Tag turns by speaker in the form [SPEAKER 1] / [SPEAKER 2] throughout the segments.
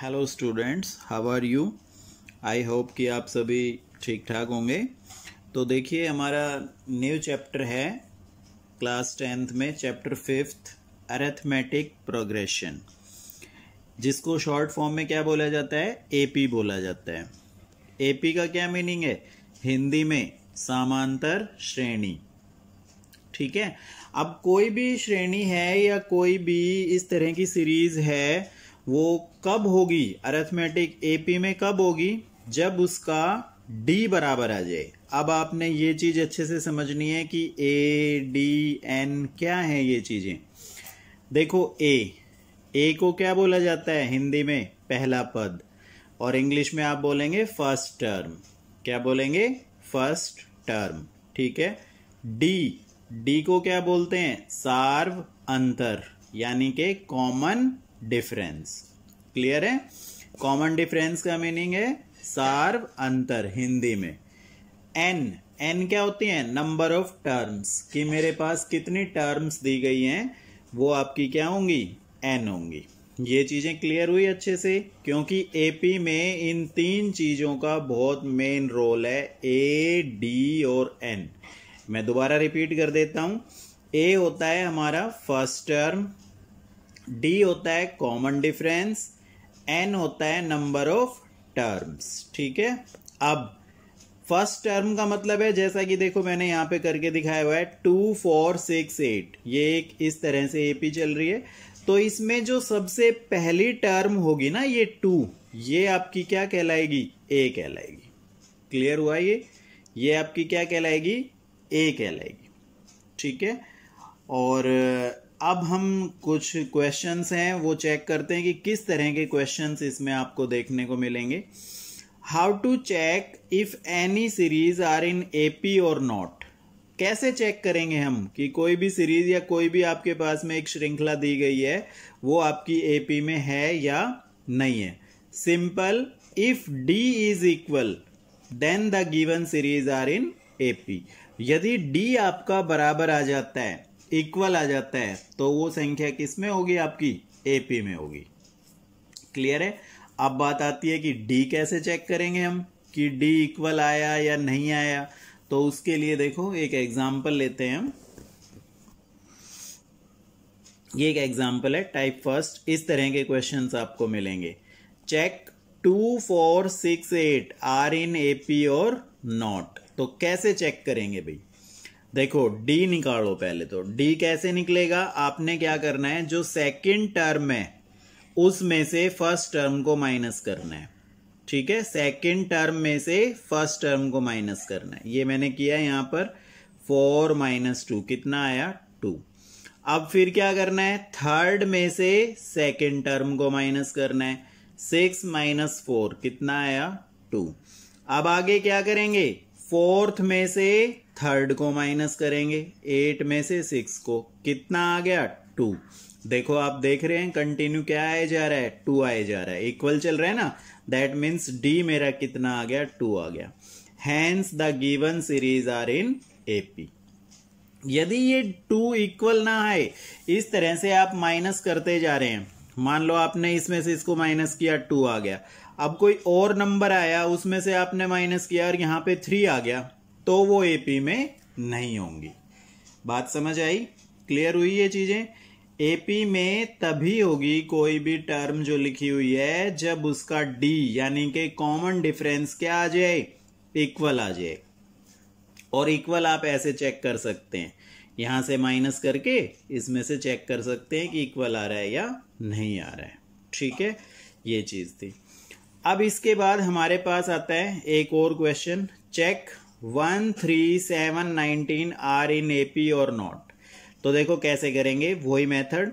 [SPEAKER 1] hello students how are you I hope कि आप सभी ठीक ठाक होंगे तो देखिए हमारा न्यू चैप्टर है क्लास टेंथ में चैप्टर फिफ्थ अरेथमेटिक प्रोग्रेशन जिसको शॉर्ट फॉर्म में क्या बोला जाता है एपी बोला जाता है एपी का क्या मीनिंग है हिंदी में समांतर श्रेणी ठीक है अब कोई भी श्रेणी है या कोई भी इस तरह की सीरीज है वो कब होगी अरेथमेटिक एपी में कब होगी जब उसका डी बराबर आ जाए अब आपने ये चीज़ अच्छे से समझनी है कि ए डी एन क्या है ये चीज़ें देखो ए ए को क्या बोला जाता है हिंदी में पहला पद और इंग्लिश में आप बोलेंगे फर्स्ट टर्म क्या बोलेंगे फर्स्ट टर्म ठीक है डी डी को क्या बोलते हैं सार्व अंतर यानी के कॉमन डिफरेंस क्लियर है कॉमन डिफरेंस का मीनिंग है सार्व अंतर हिंदी में एन एन क्या होती है नंबर ऑफ टर्म्स कि मेरे पास कितनी टर्म्स दी गई हैं वो आपकी क्या होंगी एन होंगी ये चीज़ें क्लियर हुई अच्छे से क्योंकि एपी में इन तीन चीज़ों का बहुत मेन रोल है ए डी और एन मैं दोबारा रिपीट कर देता हूं ए होता है हमारा फर्स्ट टर्म डी होता है कॉमन डिफरेंस एन होता है नंबर ऑफ टर्म्स ठीक है अब फर्स्ट टर्म का मतलब है जैसा कि देखो मैंने यहां पे करके दिखाया हुआ है टू फोर सिक्स एट ये एक इस तरह से एपी चल रही है तो इसमें जो सबसे पहली टर्म होगी ना ये टू ये आपकी क्या कहलाएगी ए कहलाएगी क्लियर हुआ ये ये आपकी क्या कहलाएगी ए कहलाएगी ठीक है और अब हम कुछ क्वेश्चंस हैं वो चेक करते हैं कि किस तरह के क्वेश्चंस इसमें आपको देखने को मिलेंगे how to check if any series are in A P और नॉट कैसे चेक करेंगे हम कि कोई भी सीरीज या कोई भी आपके पास में एक श्रृंखला दी गई है वो आपकी ए पी में है या नहीं है simple if D is equal then the given series are in A P यदि डी आपका बराबर आ जाता है इक्वल आ जाता है तो वो संख्या किस में होगी आपकी एपी में होगी क्लियर है अब बात आती है कि डी कैसे चेक करेंगे हम कि डी इक्वल आया या नहीं आया तो उसके लिए देखो एक एग्जाम्पल लेते हैं हम ये एक एग्जाम्पल है टाइप फर्स्ट इस तरह के क्वेश्चन आपको मिलेंगे check two four six eight are in AP और नॉट तो कैसे चेक करेंगे भाई देखो डी निकालो पहले तो डी कैसे निकलेगा आपने क्या करना है जो सेकंड टर्म है उसमें से फर्स्ट टर्म को माइनस करना है ठीक है सेकंड टर्म में से फर्स्ट टर्म को माइनस करना है ये मैंने किया यहां पर फोर माइनस टू कितना आया टू अब फिर क्या करना है थर्ड में से सेकेंड टर्म को माइनस करना है सिक्स माइनस फोर कितना आया टू अब आगे क्या करेंगे फोर्थ में से थर्ड को माइनस करेंगे एट में से सिक्स को कितना आ गया टू देखो आप देख रहे हैं कंटिन्यू क्या आया जा रहा है टू आया जा रहा है इक्वल चल रहा है ना दैट मीन्स डी मेरा कितना आ गया टू आ गया hence the given series are in AP यदि ये टू इक्वल ना आए इस तरह से आप माइनस करते जा रहे हैं मान लो आपने इसमें से इसको माइनस किया टू आ गया अब कोई और नंबर आया उसमें से आपने माइनस किया और यहाँ पे थ्री आ गया तो वो एपी में नहीं होंगी बात समझ आई क्लियर हुई ये चीजें एपी में तभी होगी कोई भी टर्म जो लिखी हुई है जब उसका डी यानी कि कॉमन डिफरेंस क्या आ जाए इक्वल आ जाए और इक्वल आप ऐसे चेक कर सकते हैं यहां से माइनस करके इसमें से चेक कर सकते हैं कि इक्वल आ रहा है या नहीं आ रहा है ठीक है ये चीज थी अब इसके बाद हमारे पास आता है एक और question check one three seven nineteen are in A P और नॉट तो देखो कैसे करेंगे वही मेथड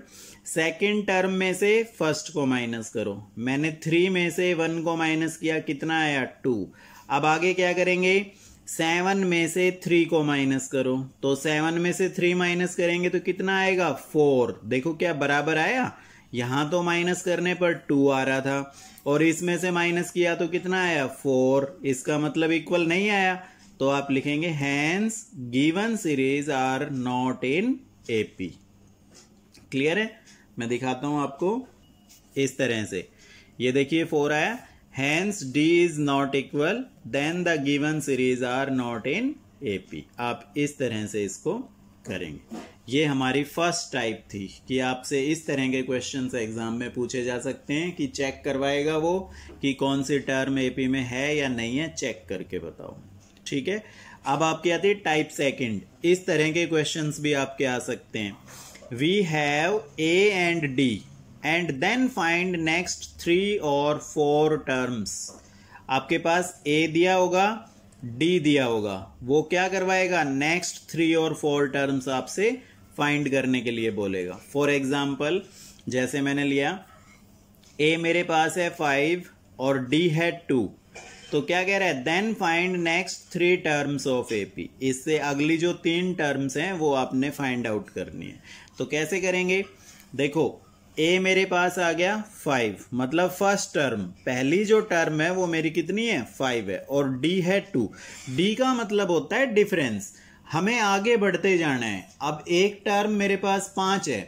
[SPEAKER 1] सेकेंड टर्म में से फर्स्ट को माइनस करो मैंने थ्री में से वन को माइनस किया कितना आया टू अब आगे क्या करेंगे सेवन में से थ्री को माइनस करो तो सेवन में से थ्री माइनस करेंगे तो कितना आएगा फोर देखो क्या बराबर आया यहां तो माइनस करने पर टू आ रहा था और इसमें से माइनस किया तो कितना आया फोर इसका मतलब इक्वल नहीं आया तो आप लिखेंगे hence given series are not in AP clear है मैं दिखाता हूं आपको इस तरह से ये देखिए फोर आया hence D is not equal then the given series are not in AP आप इस तरह से इसको करेंगे ये हमारी फर्स्ट टाइप थी कि आपसे इस तरह के क्वेश्चन एग्जाम में पूछे जा सकते हैं कि चेक करवाएगा वो कि कौन सी टर्म एपी में है या नहीं है चेक करके बताओ ठीक है अब आपके आती है टाइप सेकंड इस तरह के क्वेश्चंस भी आपके आ सकते हैं we have A and D and then find next three और फोर टर्म्स आपके पास ए दिया होगा डी दिया होगा वो क्या करवाएगा नेक्स्ट थ्री और फोर टर्म्स आपसे फाइंड करने के लिए बोलेगा फॉर एग्जाम्पल जैसे मैंने लिया ए मेरे पास है फाइव और डी है टू तो क्या कह रहा है then find next three terms of A P इससे अगली जो तीन टर्म्स हैं वो आपने फाइंड आउट करनी है तो कैसे करेंगे देखो ए मेरे पास आ गया फाइव मतलब फर्स्ट टर्म पहली जो टर्म है वो मेरी कितनी है फाइव है और डी है टू डी का मतलब होता है डिफरेंस हमें आगे बढ़ते जाना है अब एक टर्म मेरे पास पाँच है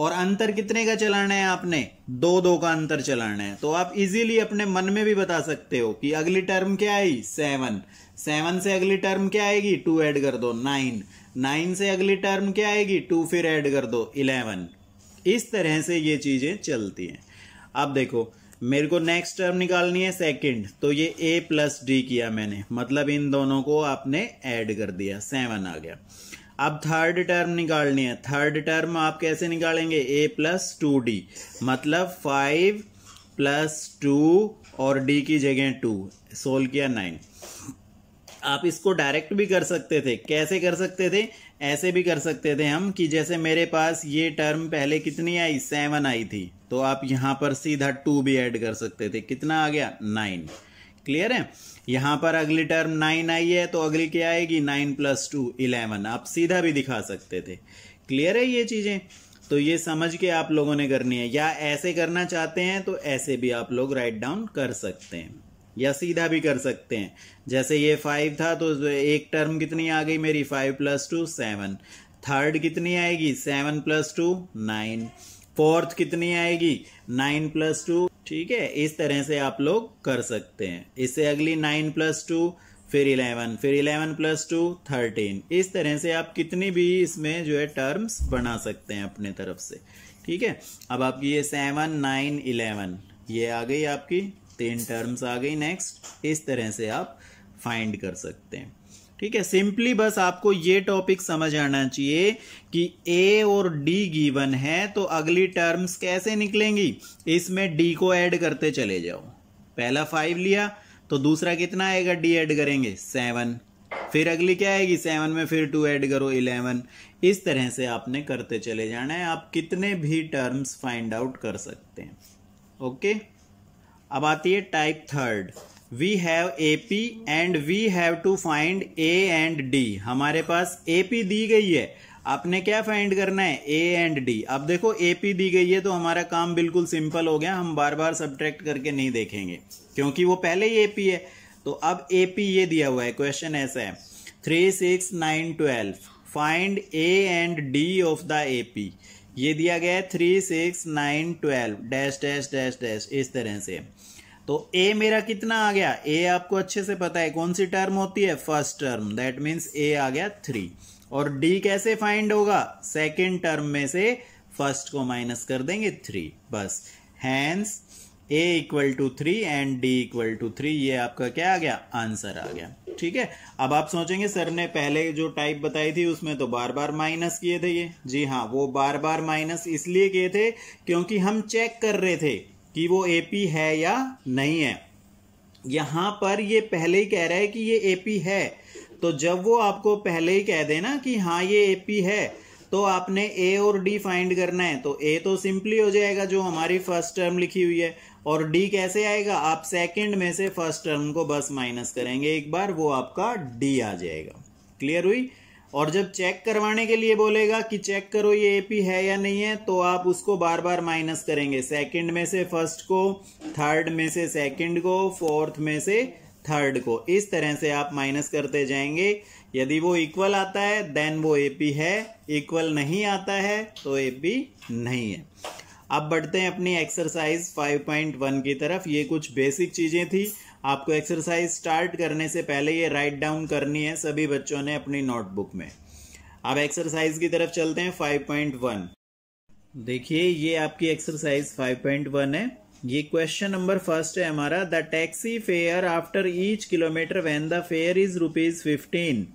[SPEAKER 1] और अंतर कितने का चलाना है आपने दो दो का अंतर चलाना है तो आप इजीली अपने मन में भी बता सकते हो कि अगली टर्म क्या आई सेवन सेवन से अगली टर्म क्या आएगी टू ऐड कर दो नाइन नाइन से अगली टर्म क्या आएगी टू फिर ऐड कर दो इलेवन इस तरह से ये चीजें चलती हैं अब देखो मेरे को नेक्स्ट टर्म निकालनी है सेकंड तो ये ए प्लस डी किया मैंने मतलब इन दोनों को आपने ऐड कर दिया सेवन आ गया अब थर्ड टर्म निकालनी है थर्ड टर्म आप कैसे निकालेंगे ए प्लस टू डी मतलब फाइव प्लस टू और डी की जगह टू सोल्व किया नाइन आप इसको डायरेक्ट भी कर सकते थे कैसे कर सकते थे ऐसे भी कर सकते थे हम कि जैसे मेरे पास ये टर्म पहले कितनी आई सेवन आई थी तो आप यहाँ पर सीधा टू भी ऐड कर सकते थे कितना आ गया नाइन क्लियर है यहां पर अगली टर्म नाइन आई है तो अगली क्या आएगी नाइन प्लस टू इलेवन आप सीधा भी दिखा सकते थे क्लियर है ये चीजें तो ये समझ के आप लोगों ने करनी है या ऐसे करना चाहते हैं तो ऐसे भी आप लोग राइट डाउन कर सकते हैं या सीधा भी कर सकते हैं जैसे ये फाइव था तो एक टर्म कितनी आ गई मेरी five plus two seven third कितनी आएगी seven plus two nine fourth कितनी आएगी नाइन प्लस टू ठीक है इस तरह से आप लोग कर सकते हैं इससे अगली नाइन प्लस टू फिर इलेवन फिर इलेवन प्लस टू थर्टीन इस तरह से आप कितनी भी इसमें जो है टर्म्स बना सकते हैं अपने तरफ से ठीक है अब आपकी ये सेवन नाइन इलेवन ये आ गई आपकी तीन टर्म्स आ गई नेक्स्ट इस तरह से आप फाइंड कर सकते हैं ठीक है सिंपली बस आपको ये टॉपिक समझ आना चाहिए कि ए और डी गिवन है तो अगली टर्म्स कैसे निकलेंगी इसमें डी को ऐड करते चले जाओ पहला फाइव लिया तो दूसरा कितना आएगा डी ऐड करेंगे सेवन फिर अगली क्या आएगी सेवन में फिर टू ऐड करो इलेवन इस तरह से आपने करते चले जाना है आप कितने भी टर्म्स फाइंड आउट कर सकते हैं ओके अब आती है type third we have A P and we have to find A and D हमारे पास ए पी दी गई है आपने क्या फाइंड करना है ए एंड डी अब देखो ए पी दी गई है तो हमारा काम बिल्कुल सिंपल हो गया हम बार बार सब्ट्रैक्ट करके नहीं देखेंगे क्योंकि वो पहले ही ए पी है तो अब ए पी ये दिया हुआ है क्वेश्चन ऐसा है three six nine twelve find A and D of the A P ये दिया गया है three six nine twelve dash dash dash dash इस तरह से तो ए मेरा कितना आ गया ए आपको अच्छे से पता है कौन सी टर्म होती है first term that means A आ गया थ्री और डी कैसे फाइंड होगा सेकेंड टर्म में से फर्स्ट को माइनस कर देंगे थ्री बस hence A equal to three and D equal to three ये आपका क्या आ गया आंसर आ गया ठीक है अब आप सोचेंगे सर ने पहले जो टाइप बताई थी उसमें तो बार बार माइनस किए थे ये जी हाँ वो बार बार माइनस इसलिए किए थे क्योंकि हम चेक कर रहे थे कि वो एपी है या नहीं है यहाँ पर ये पहले ही कह रहा है कि ये एपी है तो जब वो आपको पहले ही कह देना कि हाँ ये एपी है तो आपने ए और डी फाइंड करना है तो ए तो सिंपली हो जाएगा जो हमारी फर्स्ट टर्म लिखी हुई है और डी कैसे आएगा आप सेकंड में से फर्स्ट टर्म को बस माइनस करेंगे एक बार वो आपका डी आ जाएगा क्लियर हुई और जब चेक करवाने के लिए बोलेगा कि चेक करो ये एपी है या नहीं है तो आप उसको बार बार माइनस करेंगे सेकंड में से फर्स्ट को थर्ड में से सेकंड को फोर्थ में से थर्ड को इस तरह से आप माइनस करते जाएंगे यदि वो इक्वल आता है देन वो एपी है इक्वल नहीं आता है तो एपी नहीं है अब बढ़ते हैं अपनी एक्सरसाइज 5.1 की तरफ ये कुछ बेसिक चीज़ें थी आपको एक्सरसाइज स्टार्ट करने से पहले ये राइट डाउन करनी है सभी बच्चों ने अपनी नोटबुक में अब एक्सरसाइज की तरफ चलते हैं 5.1 देखिए ये आपकी एक्सरसाइज 5.1 है ये क्वेश्चन नंबर फर्स्ट है हमारा the taxi fare after each kilometre when the fare is rupees fifteen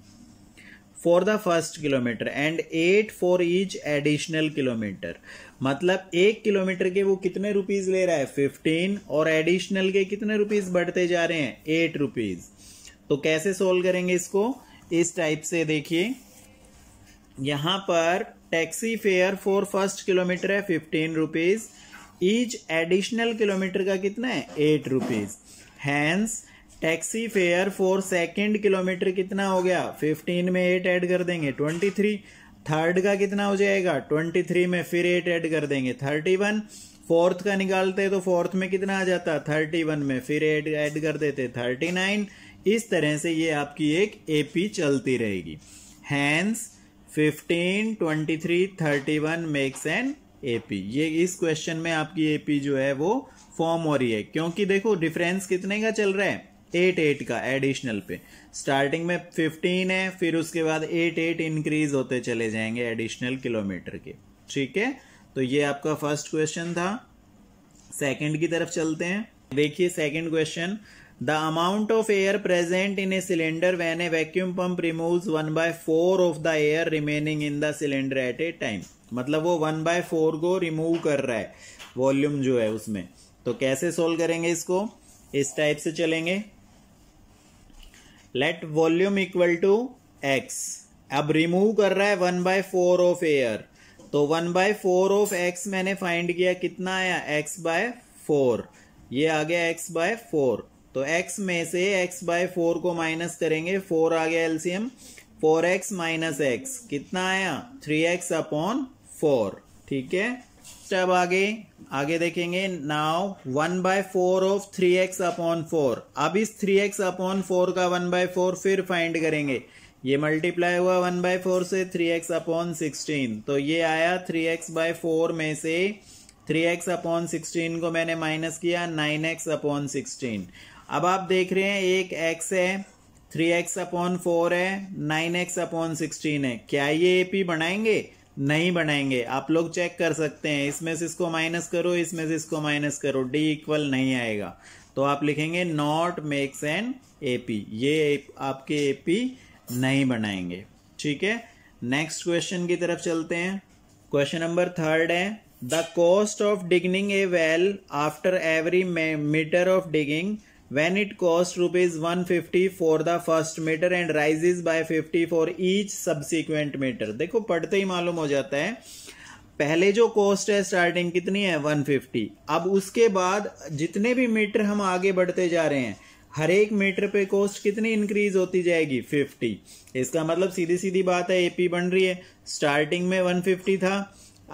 [SPEAKER 1] for the first kilometre and eight for each additional kilometre मतलब एक किलोमीटर के वो कितने रुपीज ले रहा है फिफ्टीन और एडिशनल के कितने रुपीज बढ़ते जा रहे हैं एट रुपीज तो कैसे सोल्व करेंगे इसको इस टाइप से देखिए यहां पर taxi fare for first kilometre है fifteen rupees each additional kilometre का कितना है eight rupees hence taxi fare for second kilometre कितना हो गया फिफ्टीन में एट एड कर देंगे ट्वेंटी थ्री थर्ड का कितना हो जाएगा ट्वेंटी थ्री में फिर एट ऐड कर देंगे थर्टी वन फोर्थ का निकालते तो फोर्थ में कितना आ जाता थर्टी वन में फिर एट ऐड कर देते थर्टी नाइन इस तरह से ये आपकी एक एपी चलती रहेगी hence fifteen twenty three thirty one makes an AP ये इस क्वेश्चन में आपकी एपी जो है वो फॉर्म हो रही है क्योंकि देखो डिफरेंस कितने का चल रहा है एट एट का एडिशनल पे स्टार्टिंग में फिफ्टीन है फिर उसके बाद एट एट इंक्रीज होते चले जाएंगे एडिशनल किलोमीटर के ठीक है तो ये आपका फर्स्ट क्वेश्चन था सेकंड की तरफ चलते हैं देखिए second question the amount of air present in a cylinder when a vacuum pump remove one by four of the air remaining in the cylinder at a time मतलब वो one by four को remove कर रहा है volume जो है उसमें तो कैसे सोल्व करेंगे इसको इस टाइप से चलेंगे let volume equal to X अब रिमूव कर रहा है one by four of air तो one by four of X मैंने फाइंड किया कितना आया एक्स बाय फोर ये आ गया एक्स बाय फोर तो एक्स में से एक्स बाय फोर को माइनस करेंगे फोर आ गया LCM four X minus X कितना आया थ्री एक्स अपॉन फोर ठीक है नेक्स्ट अब आगे आगे देखेंगे now one by four of three X upon four अब इस थ्री एक्स अपॉन फोर का वन बाय फोर फिर फाइंड करेंगे ये मल्टीप्लाई हुआ वन बाय फोर से थ्री एक्स अपॉन सिक्सटीन तो ये आया थ्री एक्स बाय फोर में से थ्री एक्स अपॉन सिक्सटीन को मैंने माइनस किया नाइन एक्स अपॉन सिक्सटीन अब आप देख रहे हैं एक एक्स है थ्री एक्स अपॉन फोर है नाइन एक्स अपॉन सिक्सटीन है क्या ये एपी बनाएंगे नहीं बनाएंगे आप लोग चेक कर सकते हैं इसमें से इसको माइनस करो इसमें से इसको माइनस करो डी इक्वल नहीं आएगा तो आप लिखेंगे नॉट मेक्स एन एपी ये आपके एपी नहीं बनाएंगे ठीक है नेक्स्ट क्वेश्चन की तरफ चलते हैं क्वेश्चन नंबर थर्ड है the cost of digging a well after every metre of digging when it costs rupees 150 for the first meter and rises by 50 for each subsequent meter देखो पढ़ते ही मालूम हो जाता है पहले जो कॉस्ट है स्टार्टिंग कितनी है 150 अब उसके बाद जितने भी मीटर हम आगे बढ़ते जा रहे हैं हर एक मीटर पे कॉस्ट कितनी इंक्रीज होती जाएगी 50 इसका मतलब सीधी सीधी बात है एपी बन रही है स्टार्टिंग में 150 था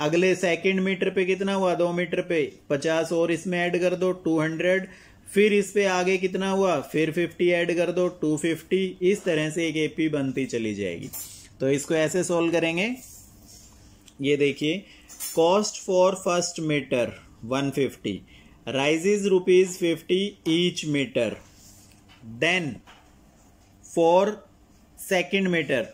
[SPEAKER 1] अगले सेकंड मीटर पे कितना हुआ दो मीटर पे 50 और इसमें ऐड कर दो हंड्रेड फिर इस पे आगे कितना हुआ फिर 50 ऐड कर दो 250 इस तरह से एक एपी बनती चली जाएगी तो इसको ऐसे सोल्व करेंगे ये देखिए cost for first metre 150 fifty rises rupees fifty each metre then for second metre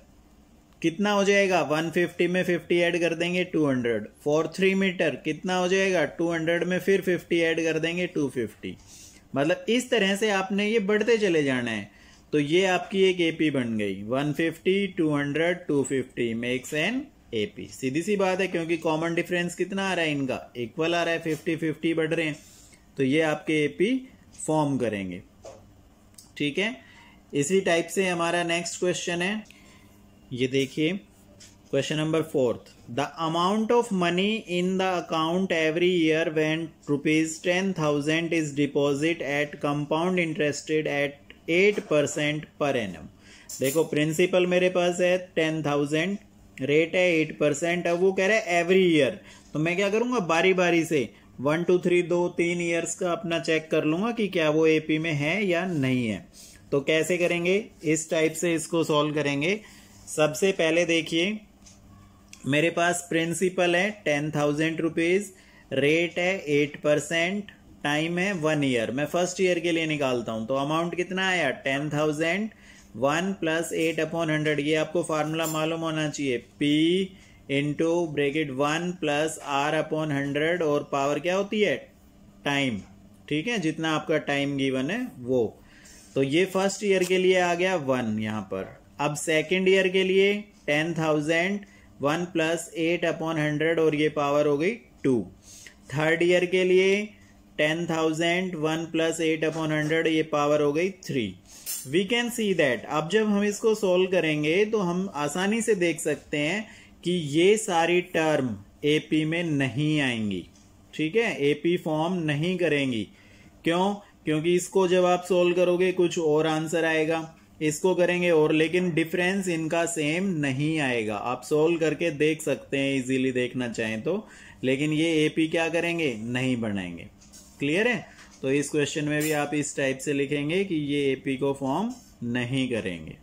[SPEAKER 1] कितना हो जाएगा 150 में 50 ऐड कर देंगे 200 फॉर थ्री मीटर कितना हो जाएगा 200 में फिर 50 ऐड कर देंगे 250 मतलब इस तरह से आपने ये बढ़ते चले जाना है तो ये आपकी एक एपी बन गई 150, 200, 250 मेक्स एन एपी सीधी सी बात है क्योंकि कॉमन डिफरेंस कितना आ रहा है इनका इक्वल आ रहा है फिफ्टी फिफ्टी बढ़ रहे हैं तो ये आपके एपी फॉर्म करेंगे ठीक है इसी टाइप से हमारा नेक्स्ट क्वेश्चन है ये देखिए question number the amount of money in the account every year account rupees ten when is 10,000 at compound interested at eight percent per annum देखो प्रिंसिपल मेरे पास है टेन थाउजेंड रेट है eight percent अब वो कह रहे हैं एवरी ईयर तो मैं क्या करूँगा बारी बारी से वन टू थ्री दो तीन ईयर्स का अपना चेक कर लूँगा कि क्या वो एपी में है या नहीं है तो कैसे करेंगे इस टाइप से इसको सॉल्व करेंगे सबसे पहले देखिए मेरे पास प्रिंसिपल है टेन थाउजेंड रुपीज़ रेट है एट परसेंट टाइम है वन ईयर मैं फर्स्ट ईयर के लिए निकालता हूँ तो अमाउंट कितना आया ten thousand one plus eight upon hundred ये आपको फार्मूला मालूम होना चाहिए P into bracket one plus R upon hundred और पावर क्या होती है टाइम ठीक है जितना आपका टाइम गिवन है वो तो ये फर्स्ट ईयर के लिए आ गया वन यहाँ पर अब सेकेंड ईयर के लिए ten thousand one plus eight upon hundred और ये पावर हो गई टू थर्ड ईयर के लिए ten thousand one plus eight upon hundred ये पावर हो गई three we can see that अब जब हम इसको सोल्व करेंगे तो हम आसानी से देख सकते हैं कि ये सारी टर्म एपी में नहीं आएंगी ठीक है एपी फॉर्म नहीं करेंगी क्यों क्योंकि इसको जब आप सोल्व करोगे कुछ और आंसर आएगा इसको करेंगे और लेकिन डिफरेंस इनका सेम नहीं आएगा आप सोल्व करके देख सकते हैं इजीली देखना चाहें तो लेकिन ये एपी क्या करेंगे नहीं बनाएंगे क्लियर है तो इस क्वेश्चन में भी आप इस टाइप से लिखेंगे कि ये एपी को फॉर्म नहीं करेंगे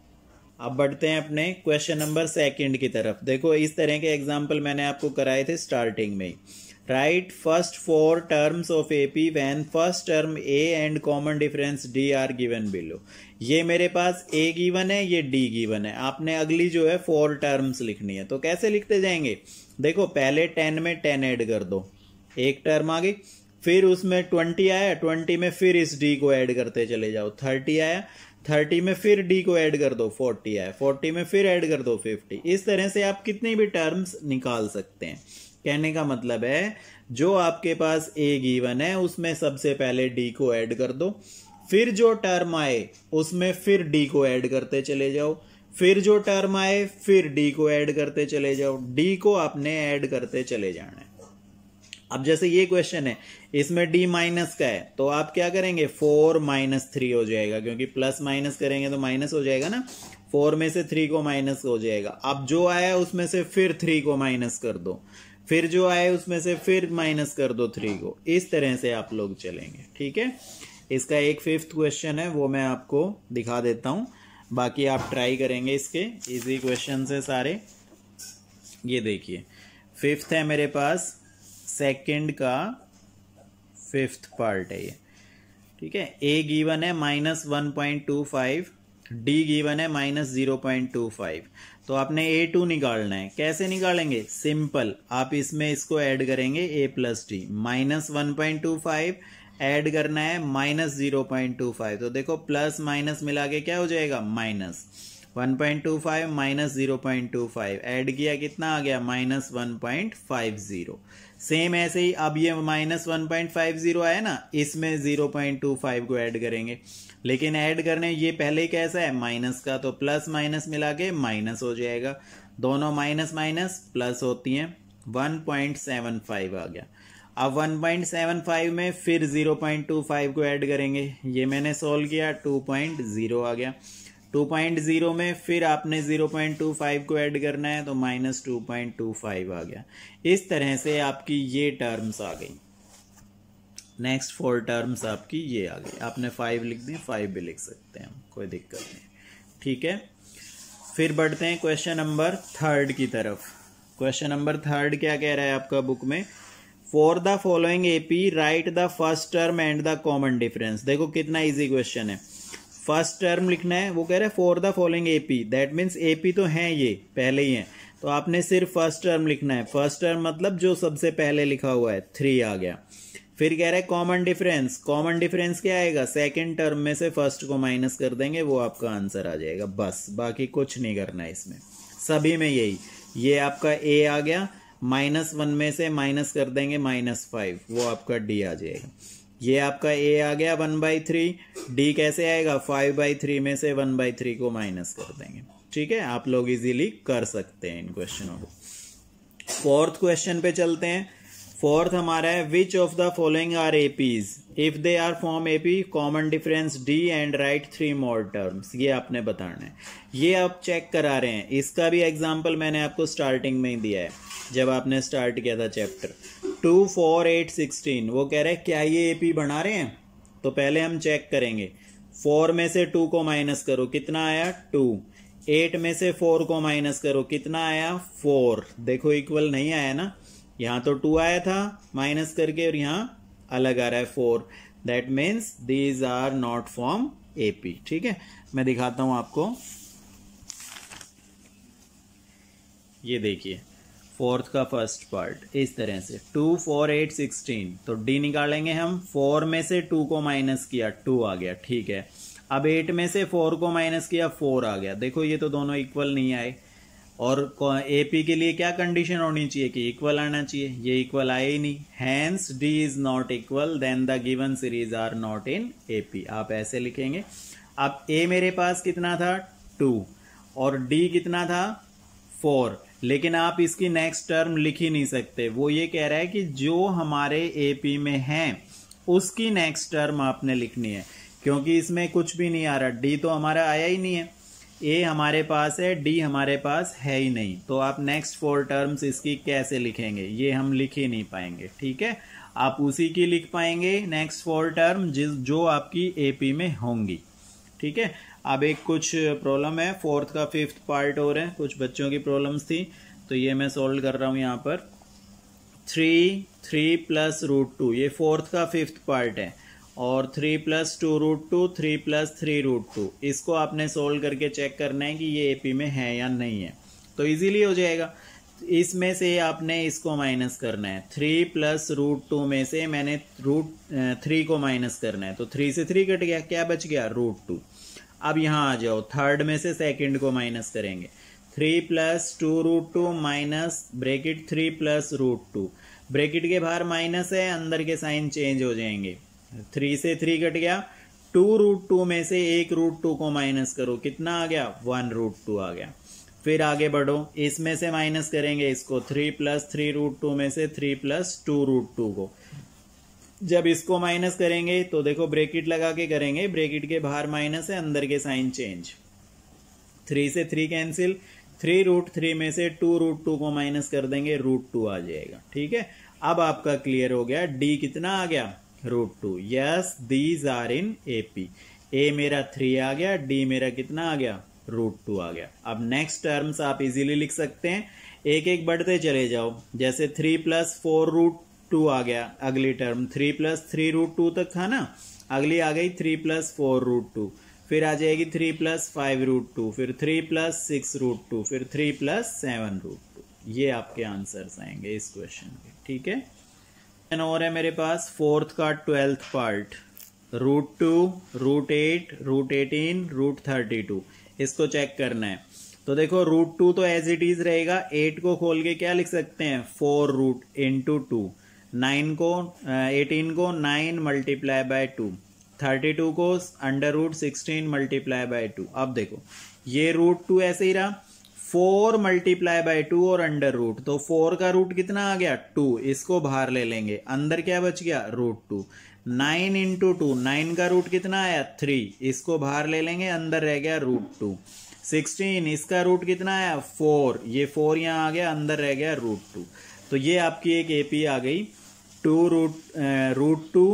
[SPEAKER 1] अब बढ़ते हैं अपने क्वेश्चन नंबर सेकंड की तरफ देखो इस तरह के एग्जाम्पल मैंने आपको कराए थे स्टार्टिंग में right first four terms of AP P when first term a and common difference d are given below ये मेरे पास ए गिवन है ये डी गिवन है आपने अगली जो है फोर टर्म्स लिखनी है तो कैसे लिखते जाएंगे देखो पहले टेन में टेन ऐड कर दो एक टर्म आ गई फिर उसमें ट्वेंटी आया ट्वेंटी में फिर इस डी को ऐड करते चले जाओ थर्टी आया थर्टी में फिर डी को ऐड कर दो फोर्टी आया फोर्टी में फिर ऐड कर दो फिफ्टी इस तरह से आप कितनी भी टर्म्स निकाल सकते हैं कहने का मतलब है जो आपके पास ए गिवन है उसमें सबसे पहले डी को ऐड कर दो फिर जो टर्म आए उसमें फिर डी को ऐड करते चले जाओ फिर जो टर्म आए फिर डी को ऐड करते चले जाओ डी को आपने ऐड करते चले जाना है अब जैसे ये क्वेश्चन है इसमें डी माइनस का है तो आप क्या करेंगे फोर माइनस थ्री हो जाएगा क्योंकि प्लस माइनस करेंगे तो माइनस हो जाएगा ना फोर में से थ्री को माइनस हो जाएगा अब जो आया उसमें से फिर थ्री को माइनस कर दो फिर जो आए उसमें से फिर माइनस कर दो थ्री को इस तरह से आप लोग चलेंगे ठीक है इसका एक फिफ्थ क्वेश्चन है वो मैं आपको दिखा देता हूँ बाकी आप ट्राई करेंगे इसके इजी क्वेश्चन से सारे ये देखिए फिफ्थ है मेरे पास सेकंड का फिफ्थ पार्ट है ये ठीक है ए गिवन है minus one point two five d given है minus zero point two five तो आपने ए टू निकालना है कैसे निकालेंगे सिंपल आप इसमें इसको ऐड करेंगे a plus d minus one point two five add करना है minus zero point two five तो देखो प्लस माइनस मिला के क्या हो जाएगा minus one point two five minus zero point two five add किया कितना आ गया minus one point five zero same ऐसे ही अब ये minus one point five zero आया ना इसमें जीरो पॉइंट टू फाइव को ऐड करेंगे लेकिन ऐड करने ये पहले ही कैसा है माइनस का तो प्लस माइनस मिला के माइनस हो जाएगा दोनों माइनस माइनस प्लस होती हैं वन पॉइंट सेवन फाइव आ गया अब 1.75 में फिर 0.25 को ऐड करेंगे ये मैंने सॉल्व किया 2.0 आ गया 2.0 में फिर आपने 0.25 को ऐड करना है तो माइनस टू आ गया इस तरह से आपकी ये टर्म्स आ गई नेक्स्ट फोर टर्म्स आपकी ये आ गई आपने फाइव लिख दी फाइव भी लिख सकते हैं कोई दिक्कत नहीं ठीक है फिर बढ़ते हैं क्वेश्चन नंबर थर्ड की तरफ क्वेश्चन नंबर थर्ड क्या कह रहा है आपका बुक में for the following AP write the first term and the common difference देखो कितना इजी क्वेश्चन है फर्स्ट टर्म लिखना है वो कह रहे तो हैं for the following AP that means AP तो है ये पहले ही है तो आपने सिर्फ फर्स्ट टर्म लिखना है फर्स्ट टर्म मतलब जो सबसे पहले लिखा हुआ है थ्री आ गया फिर कह रहे हैं कॉमन डिफरेंस कॉमन डिफरेंस क्या आएगा सेकेंड टर्म में से फर्स्ट को माइनस कर देंगे वो आपका आंसर आ जाएगा बस बाकी कुछ नहीं करना है इसमें सभी में यही ये आपका ए आ गया माइनस वन में से माइनस कर देंगे माइनस फाइव वो आपका डी आ जाएगा ये आपका ए आ गया वन बाई थ्री डी कैसे आएगा फाइव बाई थ्री में से वन बाई थ्री को माइनस कर देंगे ठीक है आप लोग इजीली कर सकते हैं इन क्वेश्चनों को फोर्थ क्वेश्चन पे चलते हैं फोर्थ हमारा है which of the following are APs if they are form AP common difference d and write three more terms ये आपने बताना है ये आप चेक करा रहे हैं इसका भी एग्जाम्पल मैंने आपको स्टार्टिंग में ही दिया है जब आपने स्टार्ट किया था chapter two four eight sixteen वो कह रहे हैं क्या ये एपी बना रहे हैं तो पहले हम चेक करेंगे फोर में से टू को माइनस करो कितना आया टू एट में से फोर को माइनस करो कितना आया फोर देखो इक्वल नहीं आया ना यहाँ तो टू आया था माइनस करके और यहाँ अलग आ रहा है four that means these are not form AP ठीक है मैं दिखाता हूँ आपको ये देखिए फोर्थ का फर्स्ट पार्ट इस तरह से टू फोर एट सिक्सटीन तो डी निकालेंगे हम फोर में से टू को माइनस किया टू आ गया ठीक है अब एट में से फोर को माइनस किया फोर आ गया देखो ये तो दोनों इक्वल नहीं आए और ए पी के लिए क्या कंडीशन होनी चाहिए कि इक्वल आना चाहिए ये इक्वल आए ही नहीं hence D is not equal then the given series are not in A P आप ऐसे लिखेंगे अब ए मेरे पास कितना था टू और डी कितना था फोर लेकिन आप इसकी नेक्स्ट टर्म लिख ही नहीं सकते वो ये कह रहा है कि जो हमारे एपी में है उसकी नेक्स्ट टर्म आपने लिखनी है क्योंकि इसमें कुछ भी नहीं आ रहा डी तो हमारा आया ही नहीं है ए हमारे पास है डी हमारे पास है ही नहीं तो आप नेक्स्ट फोर टर्म्स इसकी कैसे लिखेंगे ये हम लिख ही नहीं पाएंगे ठीक है आप उसी की लिख पाएंगे नेक्स्ट फोर टर्म जिस जो आपकी एपी में होंगी ठीक है अब एक कुछ प्रॉब्लम है फोर्थ का फिफ्थ पार्ट और है कुछ बच्चों की प्रॉब्लम्स थी तो ये मैं सॉल्व कर रहा हूँ यहाँ पर three three plus root two ये फोर्थ का फिफ्थ पार्ट है और three plus two root two three plus three root two इसको आपने सोल्व करके चेक करना है कि ये एपी में है या नहीं है तो इजीली हो जाएगा इसमें से आपने इसको माइनस करना है थ्री प्लस रूट टू में से मैंने रूट थ्री को माइनस करना है तो थ्री से थ्री कट गया क्या बच गया रूट टू अब यहाँ आ जाओ थर्ड में से सेकंड को माइनस करेंगे three plus two root two minus bracket three plus root two bracket के बाहर माइनस है अंदर के साइन चेंज हो जाएंगे थ्री से थ्री कट गया टू रूट टू में से एक रूट टू को माइनस करो कितना आ गया वन रूट टू आ गया फिर आगे बढ़ो इसमें से माइनस करेंगे इसको three plus three root two में से three plus two root two को जब इसको माइनस करेंगे तो देखो ब्रेकिट लगा के करेंगे ब्रेकिट के बाहर माइनस है अंदर के साइन चेंज थ्री से three cancel three root three में से टू रूट टू को माइनस कर देंगे रूट टू आ जाएगा ठीक है अब आपका क्लियर हो गया डी कितना आ गया root two yes these are in A P a मेरा थ्री आ गया डी मेरा कितना आ गया रूट टू आ गया अब नेक्स्ट टर्म्स आप इजीली लिख सकते हैं एक एक बढ़ते चले जाओ जैसे three plus four root two आ गया अगली term three plus three root two तक था ना अगली आ गई three plus four root two फिर आ जाएगी three plus five root two फिर three plus six root two फिर three plus seven root two ये आपके आंसर्स आएंगे इस क्वेश्चन के ठीक है और है मेरे पास फोर्थ का twelfth part root two root eight root eighteen root thirty two इसको चेक करना है तो देखो रूट टू तो एज इट इज रहेगा एट को खोल के क्या लिख सकते हैं four root into two nine को एटीन को nine multiply by two thirty two को under root sixteen multiply by two अब देखो ये रूट टू ऐसे ही रहा फोर मल्टीप्लाई बाय टू और अंडर रूट तो फोर का रूट कितना आ गया टू इसको बाहर ले लेंगे अंदर क्या बच गया root two nine into two nine का रूट कितना आया थ्री इसको बाहर ले लेंगे अंदर रह गया रूट टू सिक्सटीन इसका रूट कितना आया फोर ये फोर यहाँ आ गया अंदर रह गया रूट टू तो ये आपकी एक एपी आ गई two root root two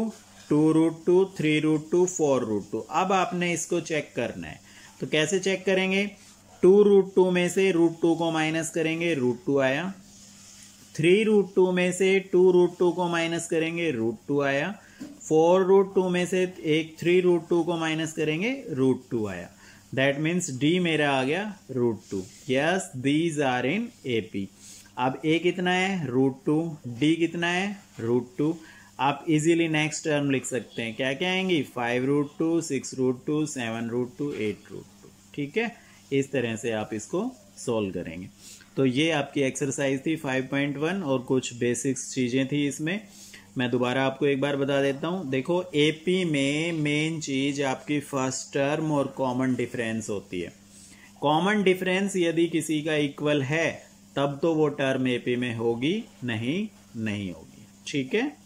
[SPEAKER 1] two root two three root two four root two अब आपने इसको चेक करना है तो कैसे चेक करेंगे टू रूट टू में से रूट टू को माइनस करेंगे रूट टू आया थ्री रूट टू में से टू रूट टू को माइनस करेंगे रूट टू आया फोर रूट टू में से एक थ्री रूट टू को माइनस करेंगे रूट टू आया दैट मीन्स डी मेरा आ गया root two yes these are in A P अब ए कितना है रूट टू डी कितना है रूट टू आप इजीली नेक्स्ट टर्म लिख सकते हैं क्या क्या आएंगी five root two six root two seven root two eight root two ठीक है इस तरह से आप इसको सोल्व करेंगे तो ये आपकी एक्सरसाइज थी 5.1 और कुछ बेसिक्स चीज़ें थी इसमें मैं दोबारा आपको एक बार बता देता हूँ देखो एपी में मेन चीज़ आपकी फर्स्ट टर्म और कॉमन डिफरेंस होती है कॉमन डिफरेंस यदि किसी का इक्वल है तब तो वो टर्म एपी में होगी नहीं नहीं होगी ठीक है